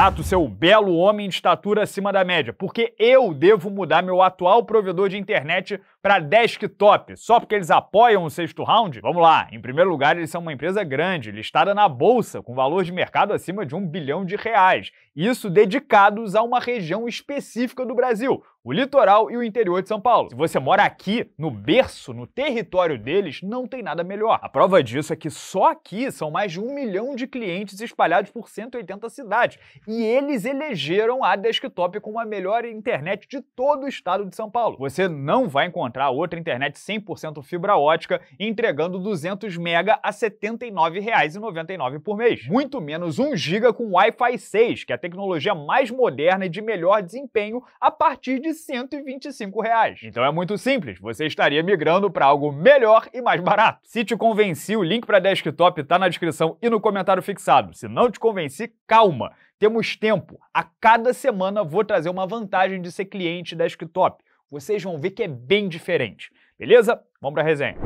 Renato, seu belo homem de estatura acima da média, porque eu devo mudar meu atual provedor de internet para desktop só porque eles apoiam o sexto round? Vamos lá. Em primeiro lugar, eles são uma empresa grande, listada na bolsa, com valor de mercado acima de um bilhão de reais. Isso dedicados a uma região específica do Brasil, o litoral e o interior de São Paulo. Se você mora aqui, no berço, no território deles, não tem nada melhor. A prova disso é que só aqui são mais de um milhão de clientes espalhados por 180 cidades. E eles elegeram a desktop como a melhor internet de todo o estado de São Paulo. Você não vai encontrar encontrar outra internet 100% fibra ótica, entregando 200 mega a R$ 79,99 por mês. Muito menos 1 GB com Wi-Fi 6, que é a tecnologia mais moderna e de melhor desempenho, a partir de R$ 125. Reais. Então é muito simples, você estaria migrando para algo melhor e mais barato. Se te convenci, o link para desktop está na descrição e no comentário fixado. Se não te convenci, calma, temos tempo. A cada semana vou trazer uma vantagem de ser cliente desktop vocês vão ver que é bem diferente. Beleza? Vamos para a resenha.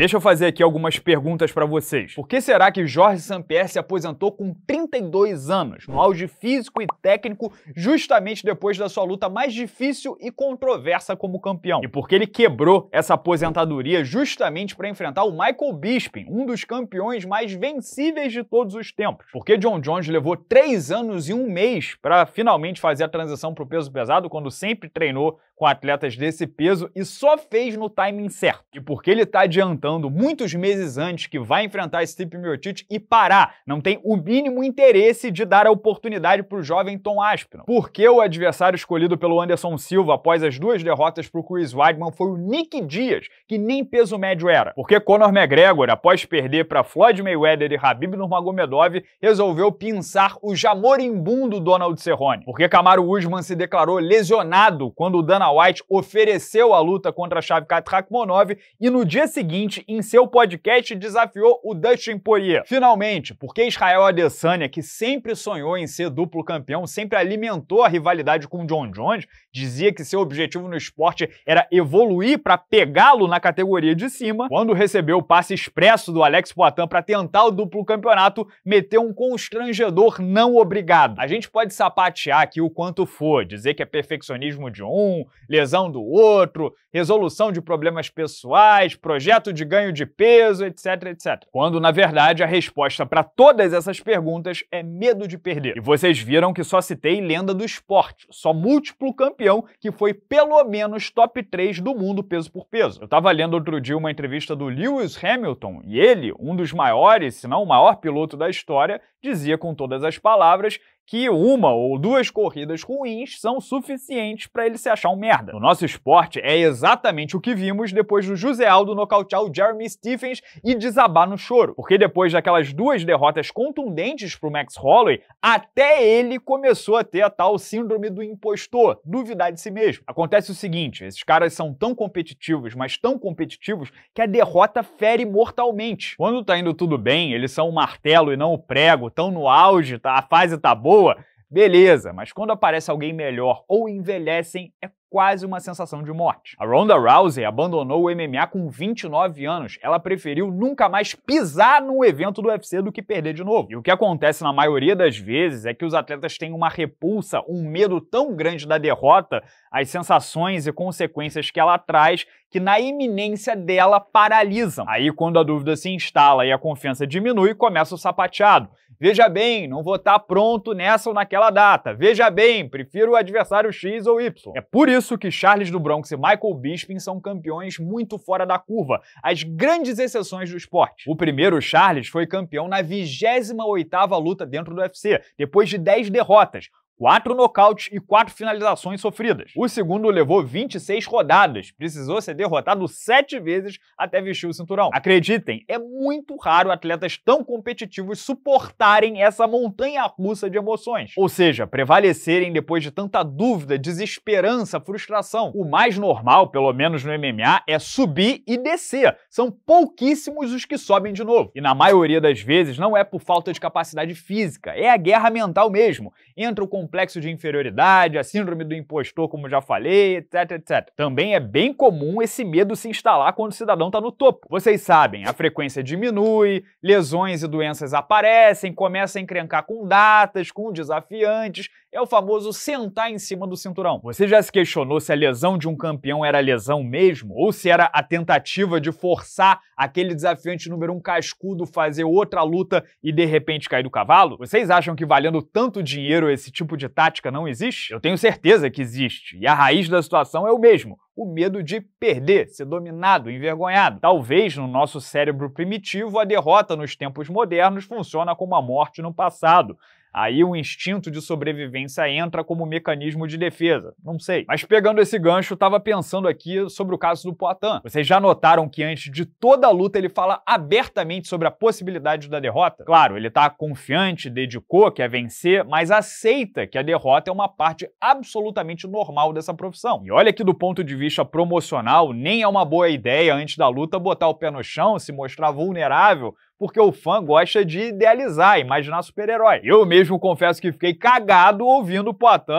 Deixa eu fazer aqui algumas perguntas para vocês. Por que será que Jorge Sampier se aposentou com 32 anos, no auge físico e técnico, justamente depois da sua luta mais difícil e controversa como campeão? E por que ele quebrou essa aposentadoria justamente para enfrentar o Michael Bisping, um dos campeões mais vencíveis de todos os tempos? Por que John Jones levou 3 anos e um mês para finalmente fazer a transição para o peso pesado, quando sempre treinou com atletas desse peso e só fez no timing certo? E por que ele está adiantando colocando muitos meses antes que vai enfrentar Stipe Miocic e parar. Não tem o mínimo interesse de dar a oportunidade para o jovem Tom Aspinall. Porque o adversário escolhido pelo Anderson Silva após as duas derrotas para o Chris Weidman foi o Nick Dias, que nem peso médio era. Porque Conor McGregor, após perder para Floyd Mayweather e Habib Nurmagomedov, resolveu pinçar o já moribundo Donald Cerrone. Porque Camaro Usman se declarou lesionado quando o Dana White ofereceu a luta contra Shavkat Rakhmonov e no dia seguinte em seu podcast, desafiou o Dustin Poirier. Finalmente, porque Israel Adesanya, que sempre sonhou em ser duplo campeão, sempre alimentou a rivalidade com John Jones, dizia que seu objetivo no esporte era evoluir para pegá-lo na categoria de cima. Quando recebeu o passe expresso do Alex Poitin para tentar o duplo campeonato, meteu um constrangedor não obrigado. A gente pode sapatear aqui o quanto for, dizer que é perfeccionismo de um, lesão do outro, resolução de problemas pessoais, projeto de ganho de peso, etc, etc. Quando, na verdade, a resposta para todas essas perguntas é medo de perder. E vocês viram que só citei lenda do esporte, só múltiplo campeão que foi pelo menos top 3 do mundo peso por peso. Eu estava lendo outro dia uma entrevista do Lewis Hamilton e ele, um dos maiores, se não o maior piloto da história, dizia com todas as palavras que uma ou duas corridas ruins são suficientes para ele se achar um merda. No nosso esporte, é exatamente o que vimos depois do José Aldo nocautear o Jeremy Stephens e desabar no choro, porque depois daquelas duas derrotas contundentes para o Max Holloway, até ele começou a ter a tal síndrome do impostor, duvidar de si mesmo. Acontece o seguinte, esses caras são tão competitivos, mas tão competitivos, que a derrota fere mortalmente. Quando tá indo tudo bem, eles são o martelo e não o prego, tão no auge, tá, a fase tá boa, boa, beleza, mas quando aparece alguém melhor ou envelhecem, é quase uma sensação de morte. A Ronda Rousey abandonou o MMA com 29 anos. Ela preferiu nunca mais pisar num evento do UFC do que perder de novo. E o que acontece na maioria das vezes é que os atletas têm uma repulsa, um medo tão grande da derrota, as sensações e consequências que ela traz, que na iminência dela paralisam. Aí quando a dúvida se instala e a confiança diminui, começa o sapateado. Veja bem, não vou estar tá pronto nessa ou naquela data. Veja bem, prefiro o adversário X ou Y. É por isso que Charles do Bronx e Michael Bisping são campeões muito fora da curva, as grandes exceções do esporte. O primeiro, Charles, foi campeão na 28ª luta dentro do UFC, depois de 10 derrotas, quatro nocautes e quatro finalizações sofridas. O segundo levou 26 rodadas, precisou ser derrotado sete vezes até vestir o cinturão. Acreditem, é muito raro atletas tão competitivos suportarem essa montanha russa de emoções, ou seja, prevalecerem depois de tanta dúvida, desesperança, frustração. O mais normal, pelo menos no MMA, é subir e descer. São pouquíssimos os que sobem de novo. E na maioria das vezes não é por falta de capacidade física, é a guerra mental mesmo. Entra o complexo de inferioridade, a síndrome do impostor, como já falei, etc, etc. Também é bem comum esse medo se instalar quando o cidadão está no topo. Vocês sabem, a frequência diminui, lesões e doenças aparecem, começa a encrencar com datas, com desafiantes, é o famoso sentar em cima do cinturão. Você já se questionou se a lesão de um campeão era lesão mesmo ou se era a tentativa de forçar aquele desafiante número um cascudo fazer outra luta e de repente cair do cavalo? Vocês acham que valendo tanto dinheiro esse tipo de tática não existe? Eu tenho certeza que existe. E a raiz da situação é o mesmo o medo de perder, ser dominado, envergonhado. Talvez no nosso cérebro primitivo a derrota nos tempos modernos funciona como a morte no passado. Aí o instinto de sobrevivência entra como mecanismo de defesa. Não sei. Mas pegando esse gancho, estava pensando aqui sobre o caso do Poitin. Vocês já notaram que antes de toda a luta ele fala abertamente sobre a possibilidade da derrota? Claro, ele está confiante, dedicou, quer vencer, mas aceita que a derrota é uma parte absolutamente normal dessa profissão. E olha que do ponto de vista promocional, nem é uma boa ideia antes da luta botar o pé no chão, se mostrar vulnerável porque o fã gosta de idealizar, imaginar super-herói. Eu mesmo confesso que fiquei cagado ouvindo o Poitin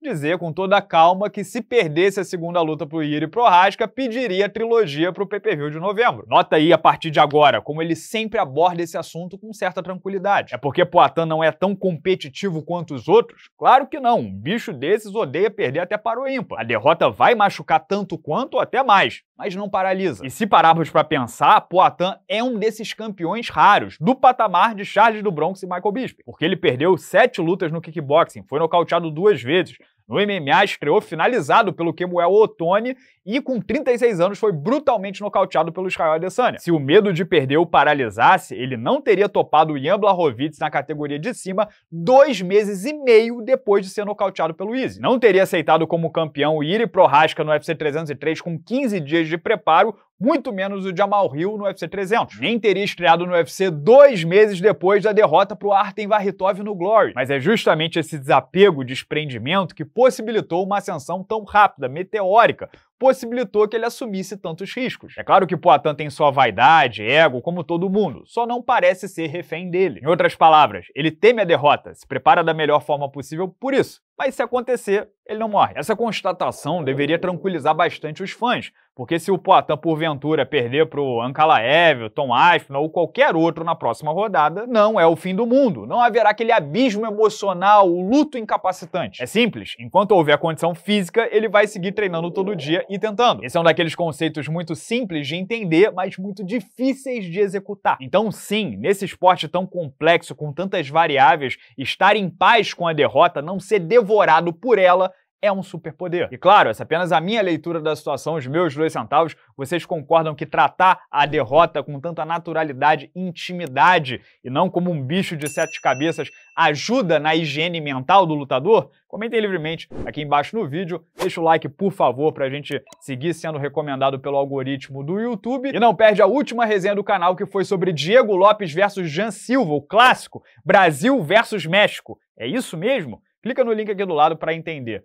dizer com toda calma que se perdesse a segunda luta pro Iri e pro Rasca, pediria a trilogia pro PPV de novembro. Nota aí a partir de agora como ele sempre aborda esse assunto com certa tranquilidade. É porque Poitin não é tão competitivo quanto os outros? Claro que não. Um bicho desses odeia perder até para o ímpar. A derrota vai machucar tanto quanto ou até mais mas não paralisa. E se pararmos para pensar, Poitin é um desses campeões raros do patamar de Charles do Bronx e Michael Bisping, porque ele perdeu sete lutas no kickboxing, foi nocauteado duas vezes, no MMA, estreou finalizado pelo Kemuel Otoni e, com 36 anos, foi brutalmente nocauteado pelo Israel Adesanya. Se o medo de perder o paralisasse, ele não teria topado o Jan Blachowicz na categoria de cima dois meses e meio depois de ser nocauteado pelo Izzy. Não teria aceitado como campeão o Iri Prohaska no UFC 303 com 15 dias de preparo muito menos o Jamal Hill no UFC 300. Nem teria estreado no UFC dois meses depois da derrota para o Artem Varritov no Glory. Mas é justamente esse desapego, desprendimento, que possibilitou uma ascensão tão rápida, meteórica, possibilitou que ele assumisse tantos riscos. É claro que Poitin tem sua vaidade, ego, como todo mundo, só não parece ser refém dele. Em outras palavras, ele teme a derrota, se prepara da melhor forma possível por isso. Mas se acontecer, ele não morre. Essa constatação deveria tranquilizar bastante os fãs, porque se o Poitin porventura perder para o Ankalaev, Tom Aspinall ou qualquer outro na próxima rodada, não é o fim do mundo. Não haverá aquele abismo emocional, o luto incapacitante. É simples, enquanto houver condição física, ele vai seguir treinando todo dia ir tentando. Esse é um daqueles conceitos muito simples de entender, mas muito difíceis de executar. Então, sim, nesse esporte tão complexo, com tantas variáveis, estar em paz com a derrota, não ser devorado por ela, é um superpoder. E claro, essa é apenas a minha leitura da situação, os meus dois centavos. Vocês concordam que tratar a derrota com tanta naturalidade, intimidade e não como um bicho de sete cabeças ajuda na higiene mental do lutador? Comentem livremente aqui embaixo no vídeo. Deixa o like, por favor, pra gente seguir sendo recomendado pelo algoritmo do YouTube. E não perde a última resenha do canal, que foi sobre Diego Lopes versus Jan Silva, o clássico Brasil versus México. É isso mesmo? Clica no link aqui do lado para entender.